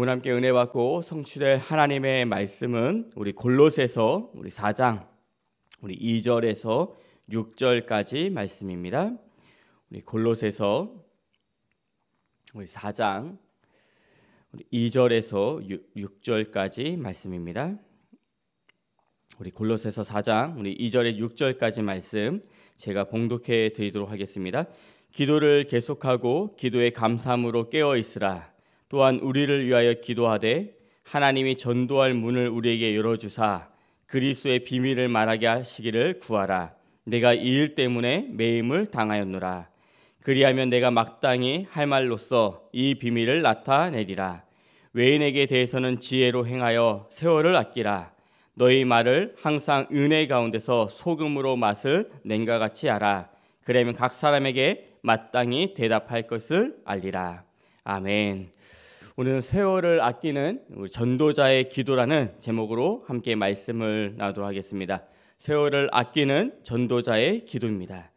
오늘 함께 은혜 받고 성취될 하나님의 말씀은 우리 골로새서 우리 4장 우리 2절에서 6절까지 말씀입니다. 우리 골로새서 우리 4장 우리 2절에서 6, 6절까지 말씀입니다. 우리 골로새서 4장 우리 2절에 6절까지 말씀 제가 봉독해 드리도록 하겠습니다. 기도를 계속하고 기도의 감사함으로 깨어 있으라. 또한 우리를 위하여 기도하되 하나님이 전도할 문을 우리에게 열어주사 그리스도의 비밀을 말하게 하시기를 구하라. 내가 이 일 때문에 매임을 당하였노라. 그리하면 내가 마땅히 할 말로써 이 비밀을 나타내리라. 외인에게 대해서는 지혜로 행하여 세월을 아끼라. 너희 말을 항상 은혜 가운데서 소금으로 맛을 냉과 같이 하라. 그러면 각 사람에게 마땅히 대답할 것을 알리라. 아멘. 오늘은 세월을 아끼는 전도자의 기도라는 제목으로 함께 말씀을 나누도록 하겠습니다. 세월을 아끼는 전도자의 기도입니다.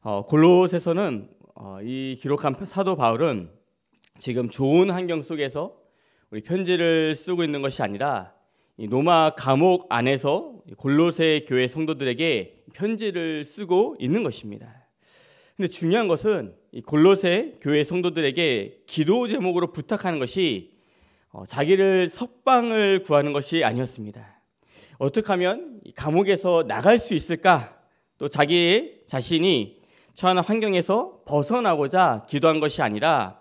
어, 골로새서는 어, 이 기록한 사도 바울은 지금 좋은 환경 속에서 우리 편지를 쓰고 있는 것이 아니라 노마 감옥 안에서 골로새 교회 성도들에게 편지를 쓰고 있는 것입니다. 근데 중요한 것은 이 골로새 교회 성도들에게 기도 제목으로 부탁하는 것이 어, 자기를 석방을 구하는 것이 아니었습니다. 어떻게 하면 감옥에서 나갈 수 있을까? 또 자기 자신이 처한 환경에서 벗어나고자 기도한 것이 아니라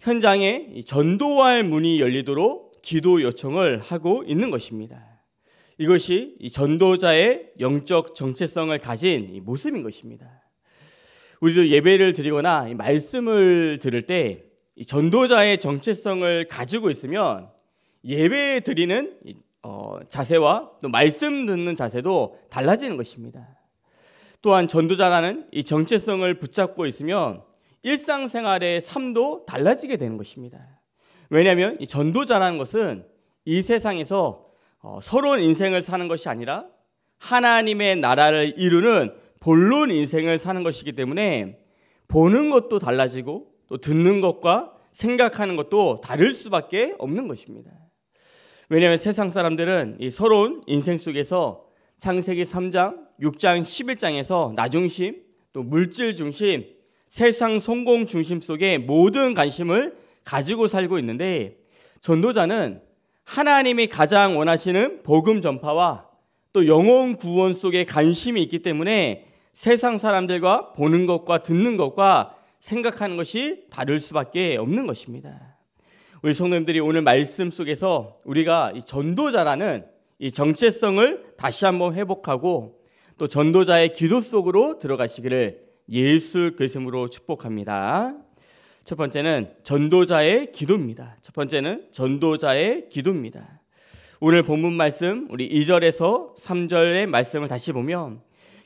현장에 전도할 문이 열리도록 기도 요청을 하고 있는 것입니다. 이것이 전도자의 영적 정체성을 가진 모습인 것입니다. 우리도 예배를 드리거나 말씀을 들을 때 전도자의 정체성을 가지고 있으면 예배 드리는 어, 자세와 또 말씀 듣는 자세도 달라지는 것입니다. 또한 전도자라는 이 정체성을 붙잡고 있으면 일상생활의 삶도 달라지게 되는 것입니다. 왜냐하면 이 전도자라는 것은 이 세상에서 어, 서로 인생을 사는 것이 아니라 하나님의 나라를 이루는 본론 인생을 사는 것이기 때문에 보는 것도 달라지고 또 듣는 것과 생각하는 것도 다를 수밖에 없는 것입니다. 왜냐하면 세상 사람들은 이서러 인생 속에서 창세기 3장, 6장, 11장에서 나 중심, 또 물질 중심, 세상 성공 중심 속에 모든 관심을 가지고 살고 있는데 전도자는 하나님이 가장 원하시는 복음 전파와 또 영혼 구원 속에 관심이 있기 때문에 세상 사람들과 보는 것과 듣는 것과 생각하는 것이 다를 수밖에 없는 것입니다. 우리 성도님들이 오늘 말씀 속에서 우리가 이 전도자라는 이 정체성을 다시 한번 회복하고 또 전도자의 기도 속으로 들어가시기를 예수 그리스도로 축복합니다. 첫 번째는 전도자의 기도입니다. 첫 번째는 전도자의 기도입니다. 오늘 본문 말씀 우리 2절에서 3절의 말씀을 다시 보면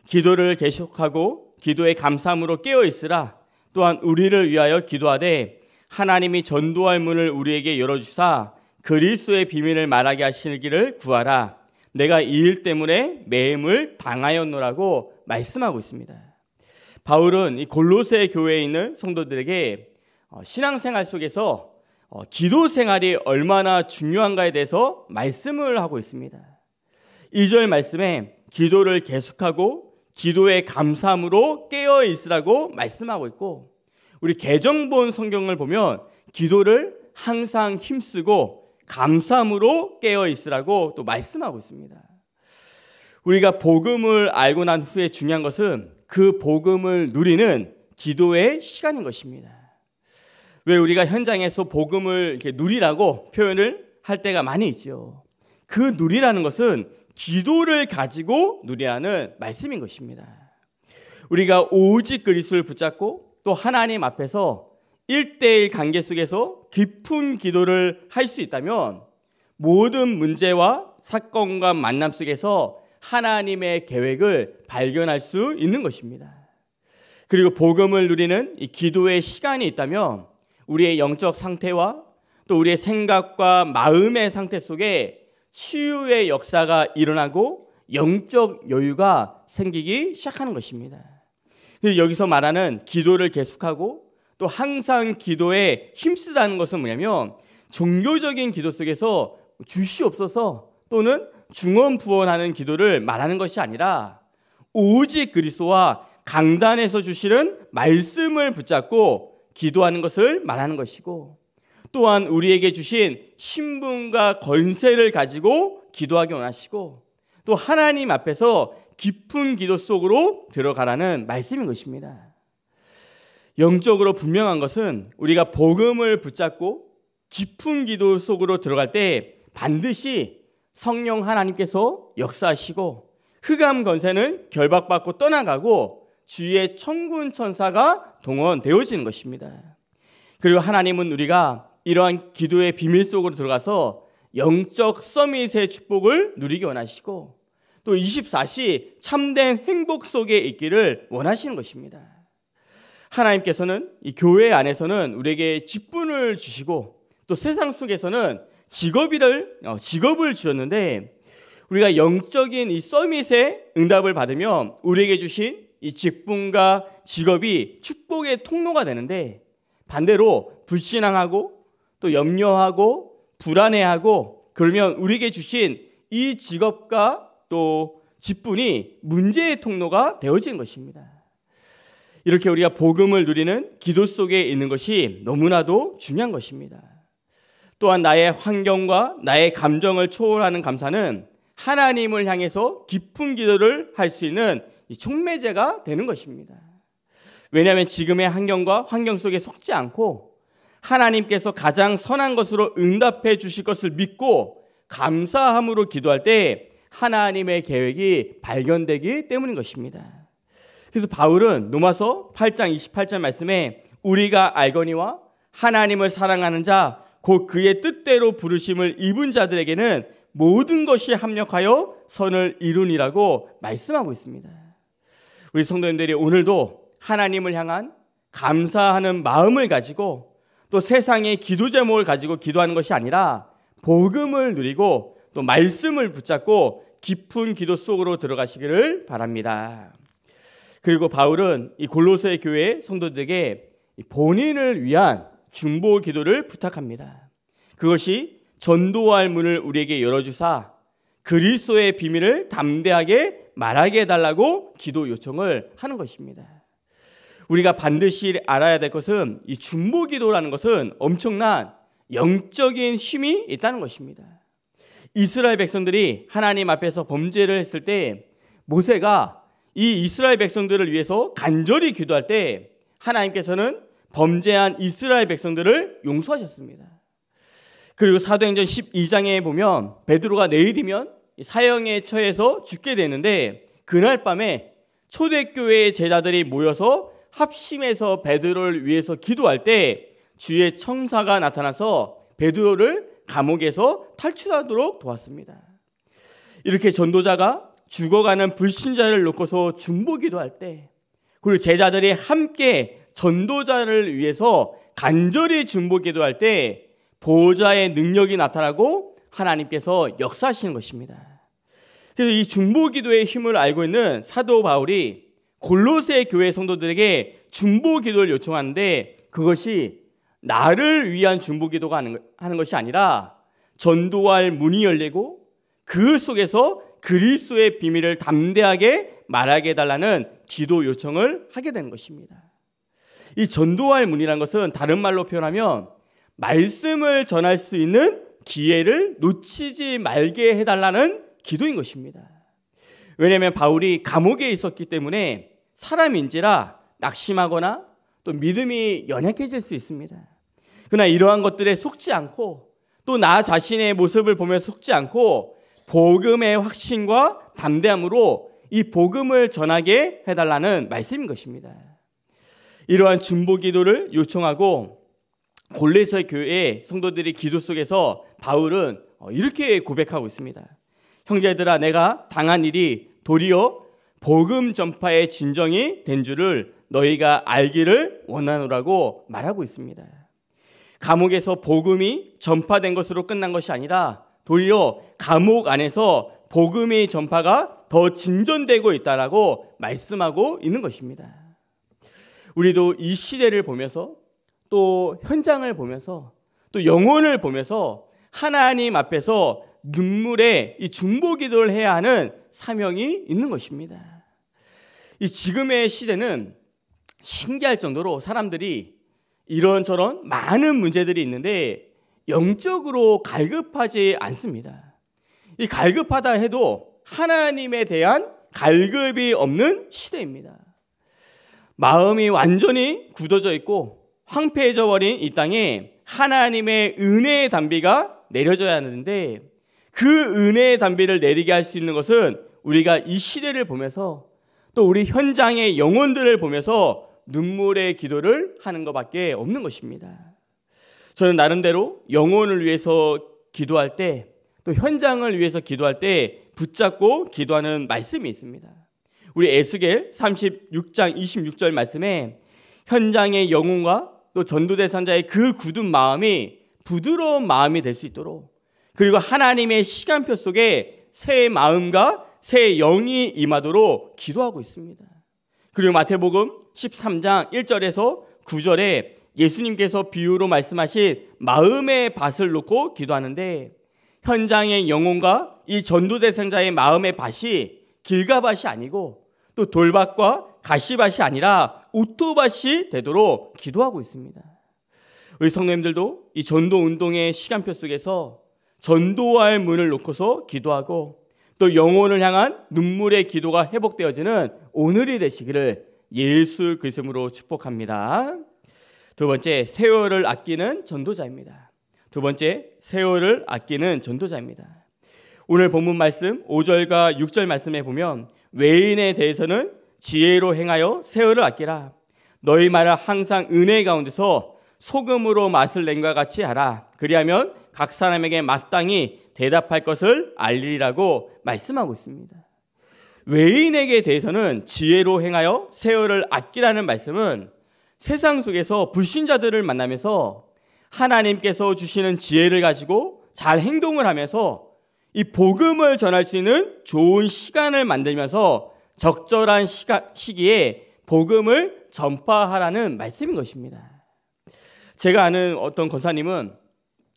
기도를 계속하고 기도의 감사함으로 깨어 있으라. 또한 우리를 위하여 기도하되 하나님이 전도할 문을 우리에게 열어주사 그리스도의 비밀을 말하게 하시기를 구하라. 내가 이 일 때문에 매임을 당하였노라고 말씀하고 있습니다. 바울은 이 골로새 교회에 있는 성도들에게 어, 신앙생활 속에서 어, 기도 생활이 얼마나 중요한가에 대해서 말씀을 하고 있습니다. 2절 말씀에 기도를 계속하고 기도의 감사함으로 깨어 있으라고 말씀하고 있고 우리 개정본 성경을 보면 기도를 항상 힘쓰고 감사함으로 깨어 있으라고 또 말씀하고 있습니다. 우리가 복음을 알고 난 후에 중요한 것은 그 복음을 누리는 기도의 시간인 것입니다. 왜 우리가 현장에서 복음을 누리라고 표현을 할 때가 많이 있죠. 그 누리라는 것은 기도를 가지고 누리하는 말씀인 것입니다. 우리가 오직 그리스도를 붙잡고 또 하나님 앞에서 1대1 관계 속에서 깊은 기도를 할 수 있다면 모든 문제와 사건과 만남 속에서 하나님의 계획을 발견할 수 있는 것입니다. 그리고 복음을 누리는 이 기도의 시간이 있다면 우리의 영적 상태와 또 우리의 생각과 마음의 상태 속에 치유의 역사가 일어나고 영적 여유가 생기기 시작하는 것입니다. 여기서 말하는 기도를 계속하고 또 항상 기도에 힘쓰다는 것은 뭐냐면 종교적인 기도 속에서 주시옵소서 또는 중언부언하는 기도를 말하는 것이 아니라 오직 그리스도와 강단에서 주시는 말씀을 붙잡고 기도하는 것을 말하는 것이고 또한 우리에게 주신 신분과 권세를 가지고 기도하기 원하시고 또 하나님 앞에서 깊은 기도 속으로 들어가라는 말씀인 것입니다. 영적으로 분명한 것은 우리가 복음을 붙잡고 깊은 기도 속으로 들어갈 때 반드시 성령 하나님께서 역사하시고 흑암 권세는 결박받고 떠나가고 주의 천군 천사가 동원되어지는 것입니다. 그리고 하나님은 우리가 이러한 기도의 비밀 속으로 들어가서 영적 서밋의 축복을 누리기 원하시고 또 24시 참된 행복 속에 있기를 원하시는 것입니다. 하나님께서는 이 교회 안에서는 우리에게 직분을 주시고 또 세상 속에서는 직업이 어, 직업을 주셨는데 우리가 영적인 이 서밋의 응답을 받으면 우리에게 주신 이 직분과 직업이 축복의 통로가 되는데 반대로 불신앙하고 또 염려하고 불안해하고 그러면 우리에게 주신 이 직업과 또 직분이 문제의 통로가 되어지는 것입니다. 이렇게 우리가 복음을 누리는 기도 속에 있는 것이 너무나도 중요한 것입니다. 또한 나의 환경과 나의 감정을 초월하는 감사는 하나님을 향해서 깊은 기도를 할 수 있는 촉매제가 되는 것입니다. 왜냐하면 지금의 환경과 환경 속에 속지 않고 하나님께서 가장 선한 것으로 응답해 주실 것을 믿고 감사함으로 기도할 때 하나님의 계획이 발견되기 때문인 것입니다. 그래서 바울은 로마서 8장 28절 말씀에 우리가 알거니와 하나님을 사랑하는 자 곧 그의 뜻대로 부르심을 입은 자들에게는 모든 것이 합력하여 선을 이룬이라고 말씀하고 있습니다. 우리 성도님들이 오늘도 하나님을 향한 감사하는 마음을 가지고 또 세상의 기도 제목을 가지고 기도하는 것이 아니라 복음을 누리고 또 말씀을 붙잡고 깊은 기도 속으로 들어가시기를 바랍니다. 그리고 바울은 이 골로새 교회 성도들에게 본인을 위한 중보 기도를 부탁합니다. 그것이 전도할 문을 우리에게 열어주사 그리스도의 비밀을 담대하게 말하게 해달라고 기도 요청을 하는 것입니다. 우리가 반드시 알아야 될 것은 이 중보 기도라는 것은 엄청난 영적인 힘이 있다는 것입니다. 이스라엘 백성들이 하나님 앞에서 범죄를 했을 때 모세가 이 이스라엘 백성들을 위해서 간절히 기도할 때 하나님께서는 범죄한 이스라엘 백성들을 용서하셨습니다. 그리고 사도행전 12장에 보면 베드로가 내일이면 사형에 처해서 죽게 되는데 그날 밤에 초대교회의 제자들이 모여서 합심해서 베드로를 위해서 기도할 때 주의 청사가 나타나서 베드로를 감옥에서 탈출하도록 도왔습니다. 이렇게 전도자가 죽어가는 불신자를 놓고서 중보기도 할 때, 그리고 제자들이 함께 전도자를 위해서 간절히 중보기도 할 때, 보호자의 능력이 나타나고 하나님께서 역사하시는 것입니다. 그래서 이 중보기도의 힘을 알고 있는 사도 바울이 골로새 교회 성도들에게 중보 기도를 요청하는데 그것이 나를 위한 중보 기도가 하는 것이 아니라 전도할 문이 열리고 그 속에서 그리스도의 비밀을 담대하게 말하게 해달라는 기도 요청을 하게 된 것입니다. 이 전도할 문이란 것은 다른 말로 표현하면 말씀을 전할 수 있는 기회를 놓치지 말게 해달라는 기도인 것입니다. 왜냐하면 바울이 감옥에 있었기 때문에 사람인지라 낙심하거나 또 믿음이 연약해질 수 있습니다. 그러나 이러한 것들에 속지 않고 또 나 자신의 모습을 보며 속지 않고 복음의 확신과 담대함으로 이 복음을 전하게 해달라는 말씀인 것입니다. 이러한 중보 기도를 요청하고 골레서 교회 성도들이 기도 속에서 바울은 어, 이렇게 고백하고 있습니다. 형제들아 내가 당한 일이 도리어 복음 전파의 진정이 된 줄을 너희가 알기를 원하노라고 말하고 있습니다. 감옥에서 복음이 전파된 것으로 끝난 것이 아니라 도리어 감옥 안에서 복음의 전파가 더 진전되고 있다라고 말씀하고 있는 것입니다. 우리도 이 시대를 보면서 또 현장을 보면서 또 영혼을 보면서 하나님 앞에서 눈물에 이 중보 기도를 해야 하는 사명이 있는 것입니다. 이 지금의 시대는 신기할 정도로 사람들이 이런저런 많은 문제들이 있는데 영적으로 갈급하지 않습니다. 이 갈급하다 해도 하나님에 대한 갈급이 없는 시대입니다. 마음이 완전히 굳어져 있고 황폐해져 버린 이 땅에 하나님의 은혜의 담비가 내려져야 하는데 그 은혜의 담비를 내리게 할 수 있는 것은 우리가 이 시대를 보면서 또 우리 현장의 영혼들을 보면서 눈물의 기도를 하는 것밖에 없는 것입니다. 저는 나름대로 영혼을 위해서 기도할 때 또 현장을 위해서 기도할 때 붙잡고 기도하는 말씀이 있습니다. 우리 에스겔 36장 26절 말씀에 현장의 영혼과 또 전도대상자의 그 굳은 마음이 부드러운 마음이 될 수 있도록 그리고 하나님의 시간표 속에 새 마음과 새 영이 임하도록 기도하고 있습니다. 그리고 마태복음 13장 1절에서 9절에 예수님께서 비유로 말씀하신 마음의 밭을 놓고 기도하는데 현장의 영혼과 이 전도대상자의 마음의 밭이 길가밭이 아니고 또 돌밭과 가시밭이 아니라 오토밭이 되도록 기도하고 있습니다. 우리 성도님들도 이 전도 운동의 시간표 속에서 전도할 문을 놓고서 기도하고 또 영혼을 향한 눈물의 기도가 회복되어지는 오늘이 되시기를 예수 그리스도로 축복합니다. 두 번째 세월을 아끼는 전도자입니다. 두 번째 세월을 아끼는 전도자입니다. 오늘 본문 말씀 5절과 6절 말씀에 보면 외인에 대해서는 지혜로 행하여 세월을 아끼라. 너희 말을 항상 은혜 가운데서 소금으로 맛을 낸 것 같이 하라. 그리하면 각 사람에게 마땅히 대답할 것을 알리라고 말씀하고 있습니다. 외인에게 대해서는 지혜로 행하여 세월을 아끼라는 말씀은 세상 속에서 불신자들을 만나면서 하나님께서 주시는 지혜를 가지고 잘 행동을 하면서 이 복음을 전할 수 있는 좋은 시간을 만들면서 적절한 시가, 시기에 복음을 전파하라는 말씀인 것입니다. 제가 아는 어떤 권사님은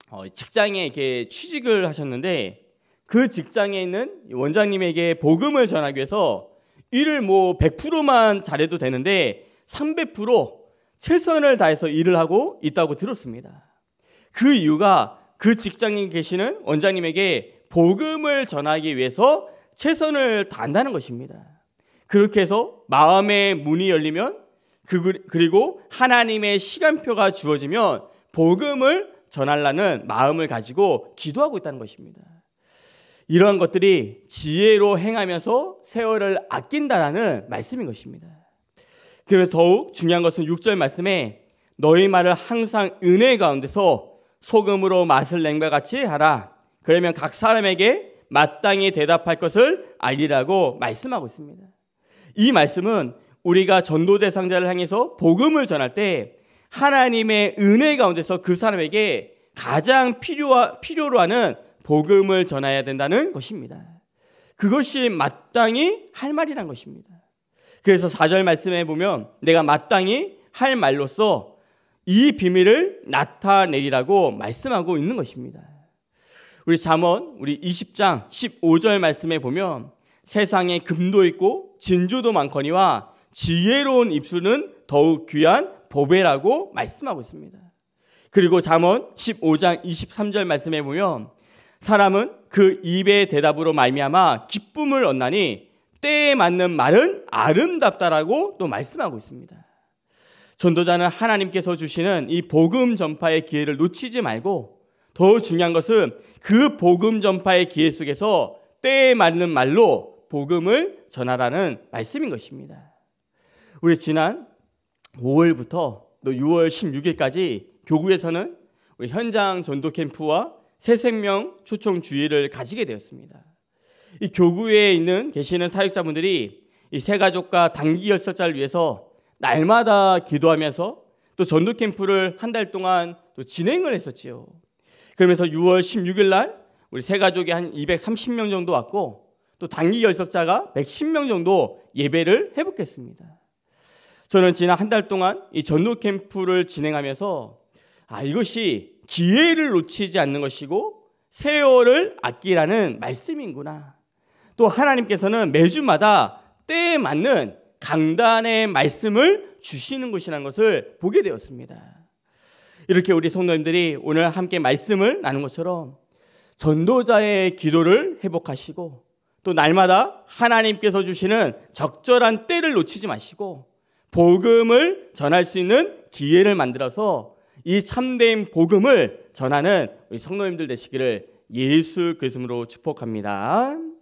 어, 직장에 이렇게 취직을 하셨는데 그 직장에 있는 원장님에게 복음을 전하기 위해서 일을 뭐 100%만 잘해도 되는데 300% 최선을 다해서 일을 하고 있다고 들었습니다. 그 이유가 그 직장에 계시는 원장님에게 복음을 전하기 위해서 최선을 다한다는 것입니다. 그렇게 해서 마음의 문이 열리면 그 그리고 하나님의 시간표가 주어지면 복음을 전할라는 마음을 가지고 기도하고 있다는 것입니다. 이러한 것들이 지혜로 행하면서 세월을 아낀다라는 말씀인 것입니다. 그래서 더욱 중요한 것은 6절 말씀에 너희 말을 항상 은혜 가운데서 소금으로 맛을 낸것 같이 하라. 그러면 각 사람에게 마땅히 대답할 것을 알리라고 말씀하고 있습니다. 이 말씀은 우리가 전도 대상자를 향해서 복음을 전할 때 하나님의 은혜 가운데서 그 사람에게 가장 필요하, 필요로 하는 복음을 전해야 된다는 것입니다. 그것이 마땅히 할 말이란 것입니다. 그래서 4절 말씀에 보면 내가 마땅히 할 말로서 이 비밀을 나타내리라고 말씀하고 있는 것입니다. 우리 잠언 우리 20장 15절 말씀에 보면 세상에 금도 있고 진주도 많거니와 지혜로운 입술은 더욱 귀한 보배라고 말씀하고 있습니다. 그리고 잠언 15장 23절 말씀해 보면 사람은 그 입의 대답으로 말미암아 기쁨을 얻나니 때에 맞는 말은 아름답다라고 또 말씀하고 있습니다. 전도자는 하나님께서 주시는 이 복음 전파의 기회를 놓치지 말고 더 중요한 것은 그 복음 전파의 기회 속에서 때에 맞는 말로 복음을 전하라는 말씀인 것입니다. 우리 지난 5월부터 또 6월 16일까지 교구에서는 우리 현장 전도 캠프와 새생명 초청 주의를 가지게 되었습니다. 이 교구에 있는 계시는 사역자분들이 이세 가족과 단기 열사자를 위해서 날마다 기도하면서 또 전도 캠프를 한 달 동안 또 진행을 했었지요. 그러면서 6월 16일 날 우리 세 가족이 한 230명 정도 왔고 또 단기 열석자가 110명 정도 예배를 회복했습니다. 저는 지난 한 달 동안 이 전도 캠프를 진행하면서 아, 이것이 기회를 놓치지 않는 것이고 세월을 아끼라는 말씀인구나. 또 하나님께서는 매주마다 때에 맞는 강단의 말씀을 주시는 것이라는 것을 보게 되었습니다. 이렇게 우리 성도님들이 오늘 함께 말씀을 나눈 것처럼 전도자의 기도를 회복하시고 또 날마다 하나님께서 주시는 적절한 때를 놓치지 마시고 복음을 전할 수 있는 기회를 만들어서 이 참된 복음을 전하는 우리 성도님들 되시기를 예수 그리스도로 축복합니다.